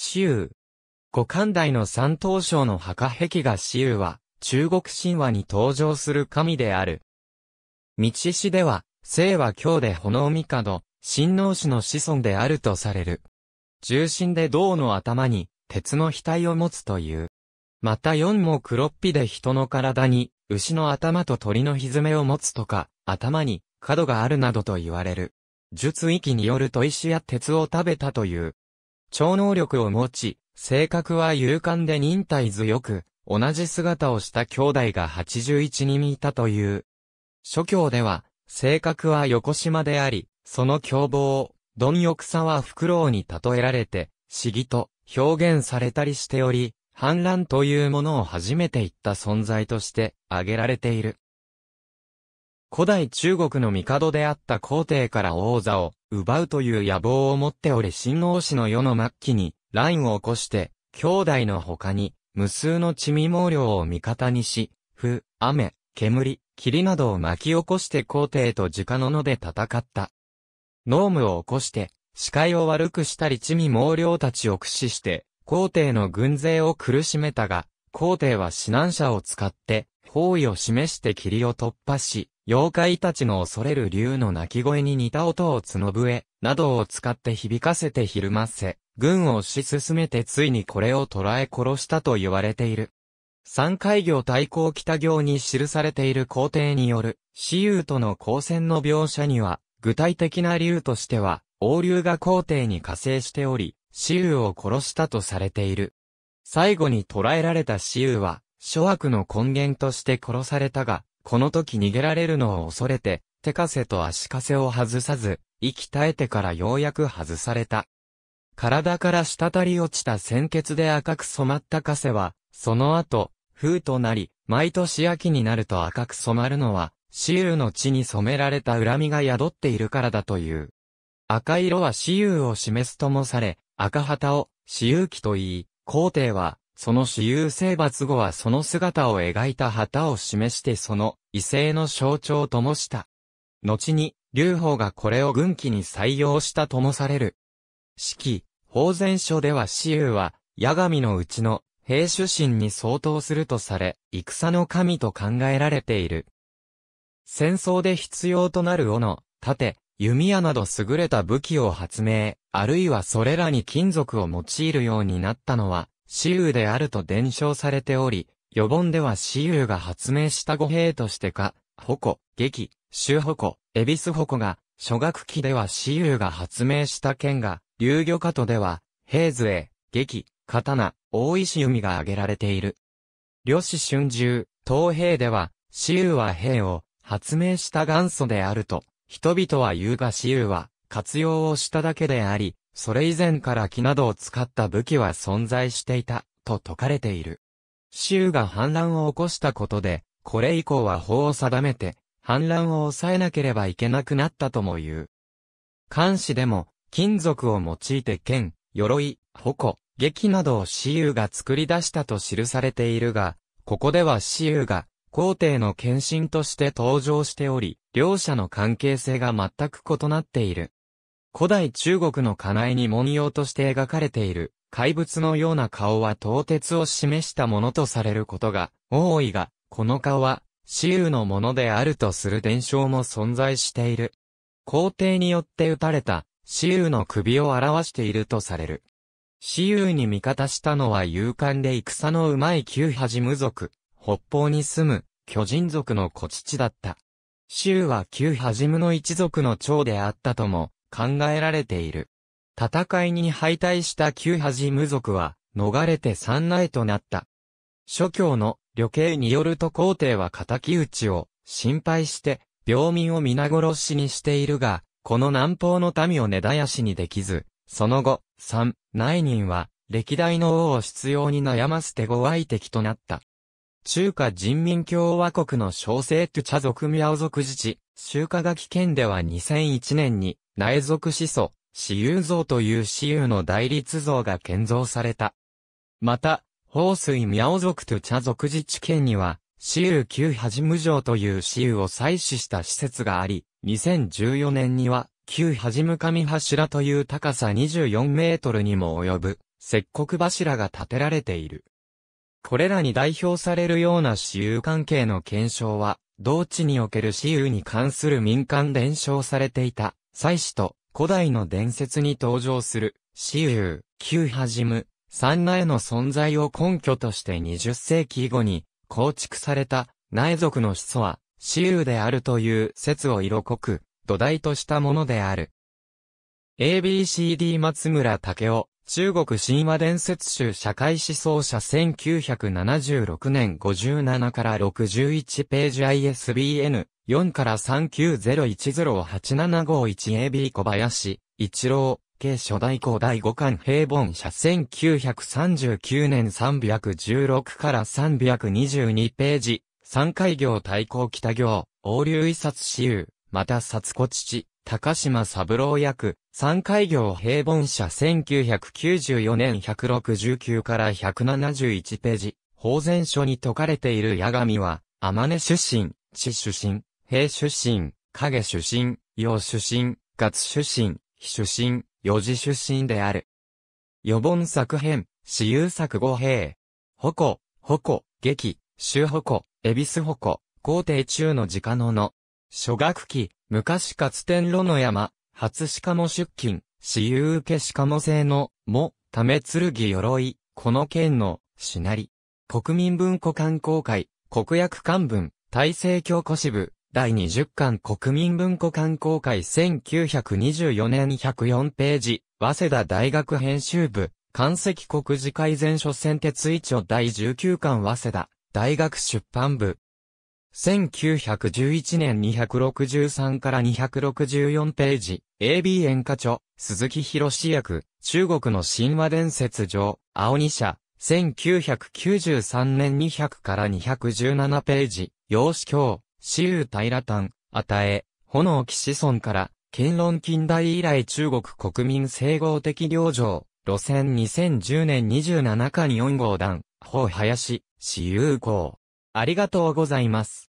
紫雲。五冠大の三東省の墓壁画紫雲は、中国神話に登場する神である。道氏では、生は京で炎帝、神王氏の子孫であるとされる。重心で銅の頭に、鉄の額を持つという。また四も黒っぴで人の体に、牛の頭と鳥のひずめを持つとか、頭に、角があるなどと言われる。術域によると石や鉄を食べたという、超能力を持ち、性格は勇敢で忍耐強く、同じ姿をした兄弟が81人いたという。諸教では、性格は横島であり、その凶暴を、貪欲さはフクロウに例えられて、死儀と表現されたりしており、反乱というものを初めて言った存在として挙げられている。古代中国の帝であった皇帝から王座を奪うという野望を持っており新王氏の世の末期に乱を起こして、兄弟の他に無数の地味毛量を味方にし、風、雨、煙、霧などを巻き起こして皇帝と直の野で戦った。ノームを起こして、視界を悪くしたり地味毛量たちを駆使して、皇帝の軍勢を苦しめたが、皇帝は指南者を使って、包囲を示して霧を突破し、妖怪たちの恐れる竜の鳴き声に似た音を角笛、などを使って響かせてひるませ、軍を推し進めてついにこれを捕らえ殺したと言われている。三海行対抗北行に記されている皇帝による、私有との交戦の描写には、具体的な竜としては、王竜が皇帝に加勢しており、私有を殺したとされている。最後に捕らえられた私有は、諸悪の根源として殺されたが、この時逃げられるのを恐れて、手枷と足枷を外さず、息絶えてからようやく外された。体から滴り落ちた鮮血で赤く染まった枷は、その後、風となり、毎年秋になると赤く染まるのは、シゆの血に染められた恨みが宿っているからだという。赤色は死ゆを示すともされ、赤旗を、死ゆ記と言い、皇帝は、その私有性罰後はその姿を描いた旗を示してその異性の象徴ともした。後に、劉邦がこれを軍旗に採用したともされる。四季、法前書では私有は、八神のうちの、兵主神に相当するとされ、戦の神と考えられている。戦争で必要となる斧、盾、弓矢など優れた武器を発明、あるいはそれらに金属を用いるようになったのは、私有であると伝承されており、予本では私有が発明した語兵としてか、矛、劇、州矛、恵比寿矛が、諸学期では私有が発明した剣が、流魚家とでは、平杖、劇、刀、大石弓が挙げられている。漁師春秋、東兵では、私有は兵を発明した元祖であると、人々は言うが私有は活用をしただけであり、それ以前から木などを使った武器は存在していた、と説かれている。州が反乱を起こしたことで、これ以降は法を定めて、反乱を抑えなければいけなくなったとも言う。監視でも、金属を用いて剣、鎧、矛、劇などを私有が作り出したと記されているが、ここでは私有が皇帝の献身として登場しており、両者の関係性が全く異なっている。古代中国の家内に文様として描かれている怪物のような顔は唐鉄を示したものとされることが多いが、この顔は、私有のものであるとする伝承も存在している。皇帝によって撃たれた、私有の首を表しているとされる。私有に味方したのは勇敢で戦のうまい旧恥無族、北方に住む巨人族の小父だった。私有は旧恥無の一族の長であったとも考えられている。戦いに敗退した旧ハジム族は、逃れて三内となった。諸教の旅刑によると皇帝は敵討ちを心配して、病民を皆殺しにしているが、この南方の民を根絶やしにできず、その後、三内人は、歴代の王を必要に悩ませてご愛敵となった。中華人民共和国の小生トゥチャ族ミャオ族自治、中華垣県では2001年に内属始祖、私有像という私有の大立像が建造された。また、宝水ミャオ族チャ族自治県には、私有旧八無城という私有を採取した施設があり、2014年には、旧八無上柱という高さ24メートルにも及ぶ、石刻柱が建てられている。これらに代表されるような私有関係の検証は、同地における私有に関する民間伝承されていた、祭祀と古代の伝説に登場する、私有、旧はじむ、三苗の存在を根拠として20世紀以後に構築された苗族の始祖は私有であるという説を色濃く土台としたものである。ABCD 松村武雄。中国神話伝説集社会思想者1976年57から61ページ ISBN 4から39010875 1AB 小林、一郎、慶初代校第五巻平凡社1939年316から322ページ、三海行対抗北行、王流遺札、私有、また札子父、高島三郎役、三海業平凡社1994年169から171ページ、法前書に説かれている八神は、天根出身、地出身、平出身、影出身、陽出身、月出身、非出身、四字出身である。予盆作編、私有作五兵。矛、矛、劇、周矛、恵比寿矛、皇帝中の家のの、諸学期、昔かつ天ろの山、初鹿も出勤、私有受け鹿も製の、も、ため剣鎧、この剣の、しなり。国民文庫観光会、国約官文、大政教古支部、第20巻国民文庫観光会1924年104ページ、早稲田大学編集部、関石国事改善書選鉄一丁第19巻早稲田、大学出版部、1911年263から264ページ、AB 演歌著、鈴木博士役、中国の神話伝説上、青二社、1993年200から217ページ、陽子教、私有平丹、与え、炎騎子孫から、権論近代以来中国国民整合的領上、路線2010年27巻4号弾、法林、私有校。ありがとうございます。